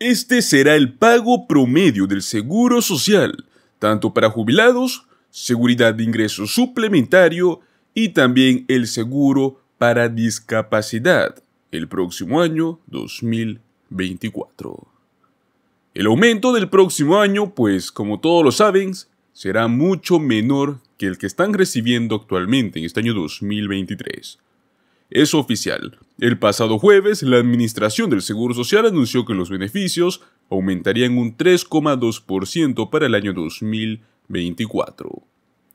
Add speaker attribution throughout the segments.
Speaker 1: Este será el pago promedio del Seguro Social, tanto para jubilados, seguridad de ingreso suplementario y también el seguro para discapacidad el próximo año 2024. El aumento del próximo año, pues como todos lo saben, será mucho menor que el que están recibiendo actualmente en este año 2023. Es oficial. El pasado jueves, la Administración del Seguro Social anunció que los beneficios aumentarían un 3,2% para el año 2024.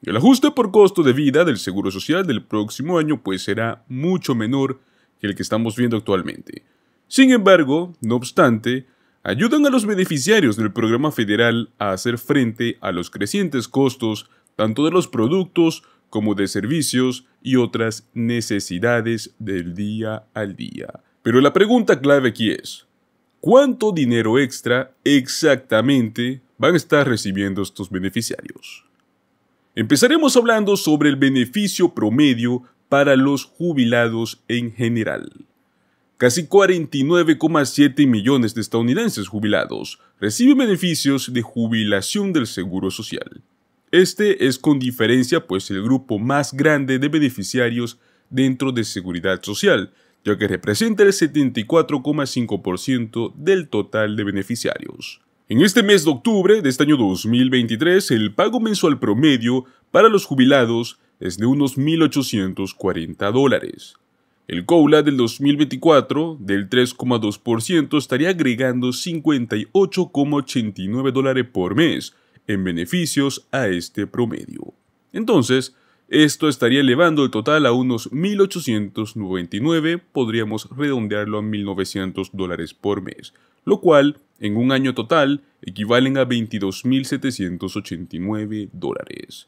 Speaker 1: El ajuste por costo de vida del Seguro Social del próximo año pues será mucho menor que el que estamos viendo actualmente. Sin embargo, no obstante, ayudan a los beneficiarios del programa federal a hacer frente a los crecientes costos tanto de los productos como de servicios y otras necesidades del día al día. Pero la pregunta clave aquí es, ¿cuánto dinero extra exactamente van a estar recibiendo estos beneficiarios? Empezaremos hablando sobre el beneficio promedio para los jubilados en general. Casi 49,7 millones de estadounidenses jubilados reciben beneficios de jubilación del Seguro Social, este es con diferencia pues el grupo más grande de beneficiarios dentro de Seguridad Social, ya que representa el 74,5% del total de beneficiarios. En este mes de octubre de este año 2023, el pago mensual promedio para los jubilados es de unos 1.840 dólares. El COULA del 2024 del 3,2% estaría agregando 58,89 dólares por mes, en beneficios a este promedio. Entonces, esto estaría elevando el total a unos 1.899, podríamos redondearlo a 1.900 dólares por mes, lo cual, en un año total, equivalen a 22.789 dólares.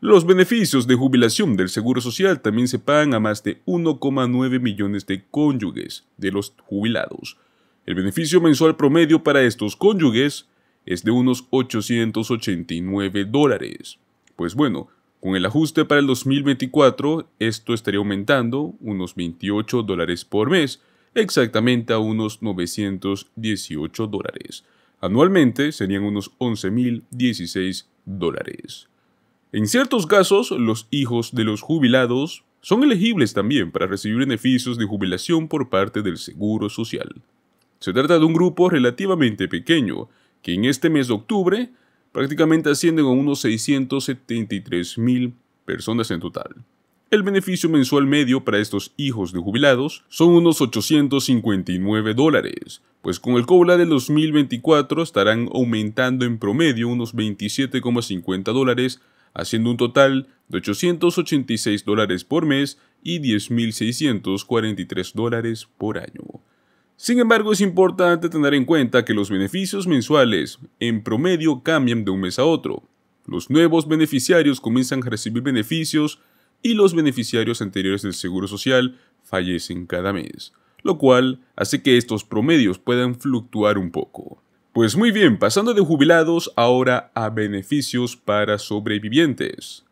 Speaker 1: Los beneficios de jubilación del Seguro Social también se pagan a más de 1,9 millones de cónyuges de los jubilados. El beneficio mensual promedio para estos cónyuges es de unos 889 dólares. Pues bueno, con el ajuste para el 2024, esto estaría aumentando unos 28 dólares por mes, exactamente a unos 918 dólares. Anualmente serían unos 11.016 dólares. En ciertos casos, los hijos de los jubilados son elegibles también para recibir beneficios de jubilación por parte del Seguro Social. Se trata de un grupo relativamente pequeño, que en este mes de octubre prácticamente ascienden a unos 673 mil personas en total. El beneficio mensual medio para estos hijos de jubilados son unos 859 dólares, pues con el COBLA del 2024 estarán aumentando en promedio unos 27,50 dólares, haciendo un total de 886 dólares por mes y 10.643 dólares por año. Sin embargo, es importante tener en cuenta que los beneficios mensuales en promedio cambian de un mes a otro. Los nuevos beneficiarios comienzan a recibir beneficios y los beneficiarios anteriores del Seguro Social fallecen cada mes, lo cual hace que estos promedios puedan fluctuar un poco. Pues muy bien, pasando de jubilados ahora a beneficios para sobrevivientes.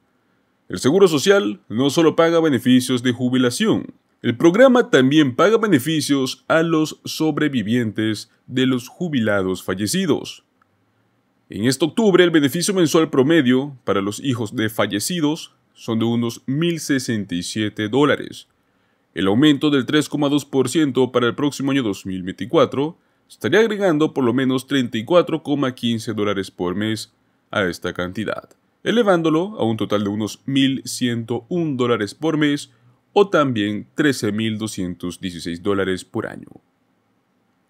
Speaker 1: El Seguro Social no solo paga beneficios de jubilación, el programa también paga beneficios a los sobrevivientes de los jubilados fallecidos. En este octubre, el beneficio mensual promedio para los hijos de fallecidos son de unos 1.067 dólares. El aumento del 3,2% para el próximo año 2024 estaría agregando por lo menos 34,15 dólares por mes a esta cantidad, elevándolo a un total de unos 1.101 dólares por mes o también 13.216 dólares por año.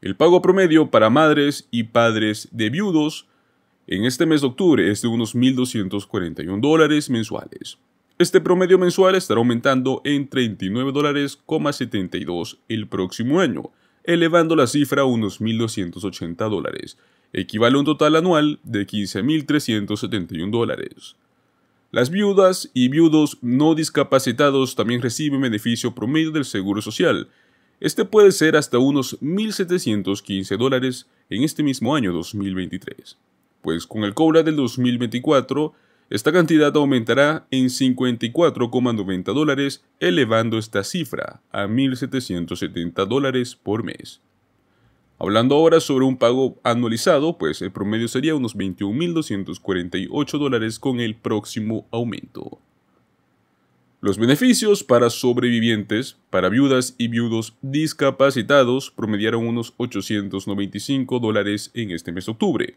Speaker 1: El pago promedio para madres y padres de viudos en este mes de octubre es de unos 1.241 dólares mensuales. Este promedio mensual estará aumentando en 39 dólares, el próximo año, elevando la cifra a unos 1.280 dólares, equivale a un total anual de 15.371 dólares. Las viudas y viudos no discapacitados también reciben beneficio promedio del Seguro Social. Este puede ser hasta unos 1.715 dólares en este mismo año 2023. Pues con el cobra del 2024, esta cantidad aumentará en 54,90 dólares, elevando esta cifra a 1.770 dólares por mes. Hablando ahora sobre un pago anualizado, pues el promedio sería unos 21.248 dólares con el próximo aumento. Los beneficios para sobrevivientes, para viudas y viudos discapacitados, promediaron unos 895 dólares en este mes de octubre.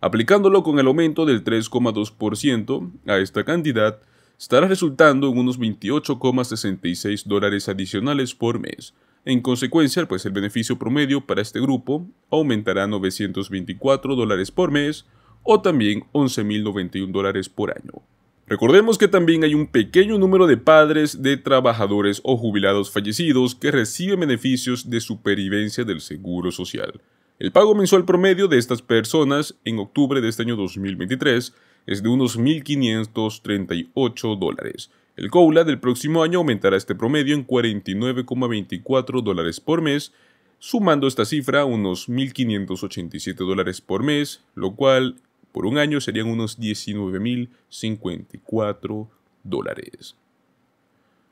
Speaker 1: Aplicándolo con el aumento del 3,2% a esta cantidad, estará resultando en unos 28,66 dólares adicionales por mes, en consecuencia, pues el beneficio promedio para este grupo aumentará a 924 dólares por mes o también 11.091 dólares por año. Recordemos que también hay un pequeño número de padres de trabajadores o jubilados fallecidos que reciben beneficios de supervivencia del Seguro Social. El pago mensual promedio de estas personas en octubre de este año 2023 es de unos 1.538 dólares, el COULA del próximo año aumentará este promedio en 49,24 dólares por mes, sumando esta cifra a unos 1.587 dólares por mes, lo cual por un año serían unos 19.054 dólares.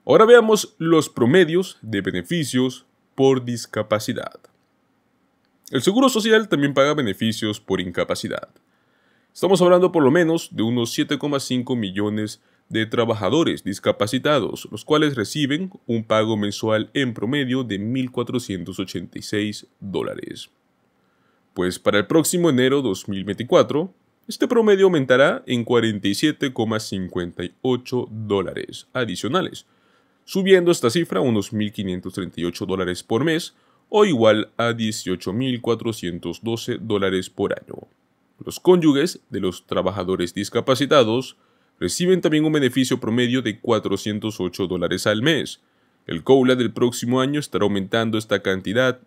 Speaker 1: Ahora veamos los promedios de beneficios por discapacidad. El Seguro Social también paga beneficios por incapacidad. Estamos hablando por lo menos de unos 7,5 millones de trabajadores discapacitados, los cuales reciben un pago mensual en promedio de 1.486 dólares. Pues para el próximo enero 2024, este promedio aumentará en 47,58 dólares adicionales, subiendo esta cifra a unos 1.538 dólares por mes o igual a 18.412 dólares por año. Los cónyuges de los trabajadores discapacitados reciben también un beneficio promedio de 408 dólares al mes. El coula del próximo año estará aumentando esta cantidad.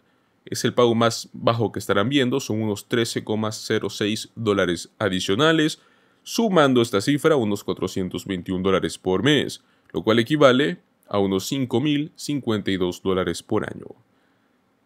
Speaker 1: Es el pago más bajo que estarán viendo, son unos 13,06 dólares adicionales, sumando esta cifra a unos 421 dólares por mes, lo cual equivale a unos 5.052 dólares por año.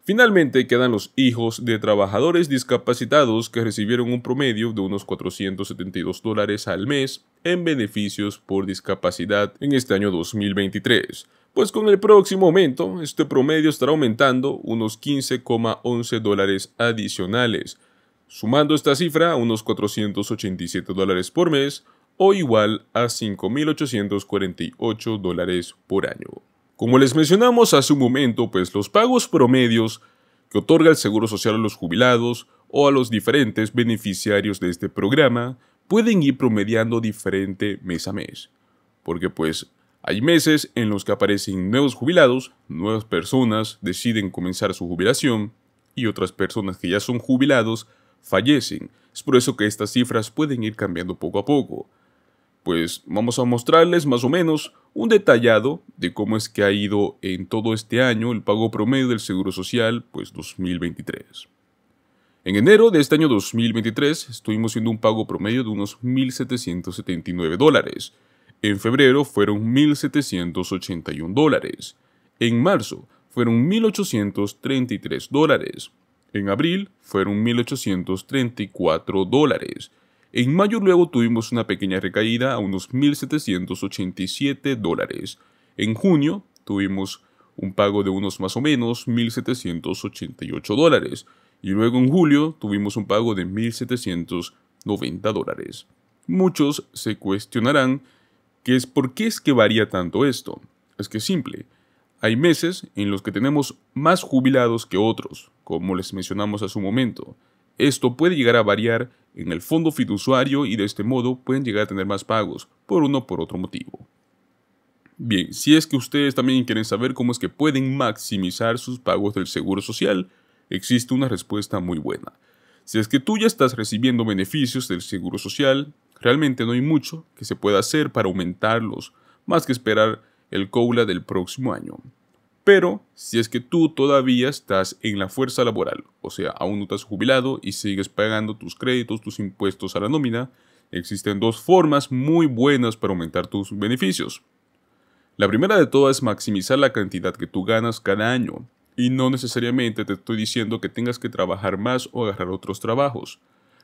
Speaker 1: Finalmente quedan los hijos de trabajadores discapacitados que recibieron un promedio de unos 472 dólares al mes en beneficios por discapacidad en este año 2023, pues con el próximo aumento este promedio estará aumentando unos 15,11 dólares adicionales, sumando esta cifra a unos 487 dólares por mes o igual a 5.848 dólares por año. Como les mencionamos hace un momento, pues los pagos promedios que otorga el Seguro Social a los jubilados o a los diferentes beneficiarios de este programa pueden ir promediando diferente mes a mes, porque pues hay meses en los que aparecen nuevos jubilados, nuevas personas deciden comenzar su jubilación y otras personas que ya son jubilados fallecen. Es por eso que estas cifras pueden ir cambiando poco a poco pues vamos a mostrarles más o menos un detallado de cómo es que ha ido en todo este año el pago promedio del Seguro Social pues 2023. En enero de este año 2023 estuvimos siendo un pago promedio de unos 1.779 dólares. En febrero fueron 1.781 dólares. En marzo fueron 1.833 dólares. En abril fueron 1.834 dólares. En mayo luego tuvimos una pequeña recaída a unos 1.787 dólares. En junio tuvimos un pago de unos más o menos 1.788 dólares. Y luego en julio tuvimos un pago de 1.790 dólares. Muchos se cuestionarán que es por qué es que varía tanto esto. Es que es simple. Hay meses en los que tenemos más jubilados que otros, como les mencionamos hace un momento. Esto puede llegar a variar en el fondo fiduciario y de este modo pueden llegar a tener más pagos, por uno o por otro motivo. Bien, si es que ustedes también quieren saber cómo es que pueden maximizar sus pagos del Seguro Social, existe una respuesta muy buena. Si es que tú ya estás recibiendo beneficios del Seguro Social, realmente no hay mucho que se pueda hacer para aumentarlos, más que esperar el COULA del próximo año. Pero si es que tú todavía estás en la fuerza laboral, o sea, aún no estás jubilado y sigues pagando tus créditos, tus impuestos a la nómina, existen dos formas muy buenas para aumentar tus beneficios. La primera de todas es maximizar la cantidad que tú ganas cada año. Y no necesariamente te estoy diciendo que tengas que trabajar más o agarrar otros trabajos.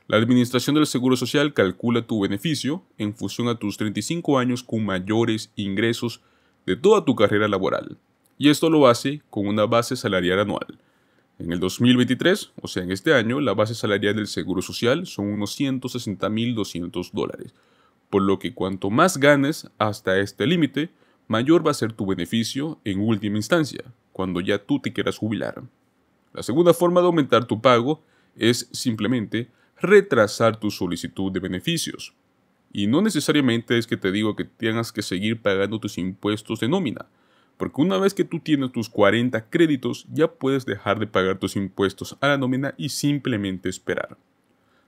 Speaker 1: La Administración del Seguro Social calcula tu beneficio en función a tus 35 años con mayores ingresos de toda tu carrera laboral y esto lo hace con una base salarial anual. En el 2023, o sea, en este año, la base salarial del Seguro Social son unos 160.200 dólares, por lo que cuanto más ganes hasta este límite, mayor va a ser tu beneficio en última instancia, cuando ya tú te quieras jubilar. La segunda forma de aumentar tu pago es simplemente retrasar tu solicitud de beneficios. Y no necesariamente es que te digo que tengas que seguir pagando tus impuestos de nómina, porque una vez que tú tienes tus 40 créditos ya puedes dejar de pagar tus impuestos a la nómina y simplemente esperar.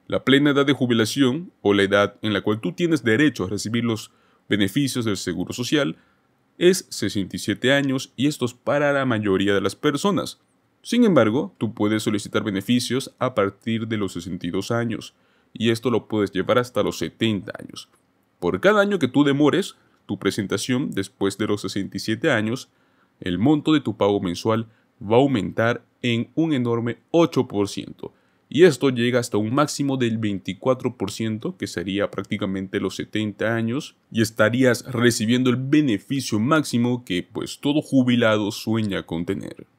Speaker 1: La plena edad de jubilación o la edad en la cual tú tienes derecho a recibir los beneficios del Seguro Social es 67 años y esto es para la mayoría de las personas. Sin embargo, tú puedes solicitar beneficios a partir de los 62 años y esto lo puedes llevar hasta los 70 años. Por cada año que tú demores, tu presentación después de los 67 años, el monto de tu pago mensual va a aumentar en un enorme 8%. Y esto llega hasta un máximo del 24%, que sería prácticamente los 70 años, y estarías recibiendo el beneficio máximo que pues todo jubilado sueña con tener.